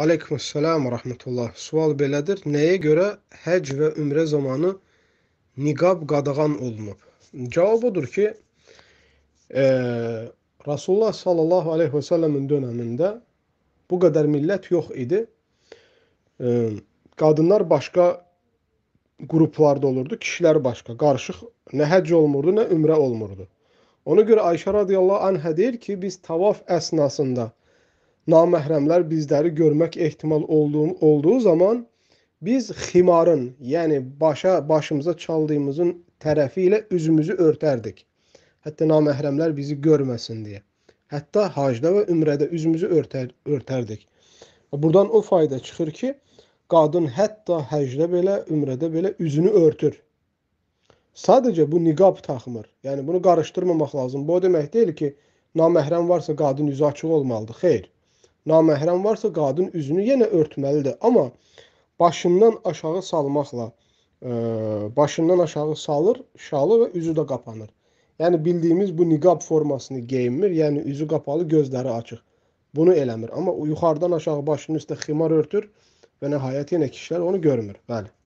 Aleykümselam və rəhmətullah. Sual belədir: Nəyə görə həcc və ümrə zamanı niqab qadağan olunub? Cavab odur ki, e, Rasulullah sallallahu aleyhi və səlləmin dönəmində bu qədər millət yox idi. E, qadınlar başqa qruplarda olurdu, kişilər başqa. Qarışıq nə həcc olmurdu, nə ümrə olmurdu. Ona görə Ayşə radiyallahu anhə deyir ki, biz tavaf əsnasında naməhrəmlər bizləri görmək ehtimal olduğu, olduğu zaman biz ximarın, yəni başa başımıza çaldığımızın tərəfi ilə üzümüzü örtərdik. Hətta naməhrəmlər bizi görməsin deyə. Hətta hacda və ümrədə üzümüzü örtər, örtərdik. Buradan o fayda çıxır ki, qadın hətta həcdə belə, ümrədə belə üzünü örtür. Sadəcə bu niqab taxmır. Yəni bunu qarışdırmamaq lazım. Bu o demək deyil ki, naməhrəm varsa qadın üzü açıq olmalıdır. Xeyr naməhrəm varsa qadın üzünü yenə örtməlidir. Amma başından aşağı salmaqla e, başından aşağı salır şalı və üzü də qapanır. Yəni bildiyimiz bu niqab formasını geyinmir, yəni üzü qapalı, gözləri açıq. Bunu eləmir. Amma yuxarıdan aşağı başının üstə ximar örtür və nəhayət yenə kişilər onu görmür. Bəli.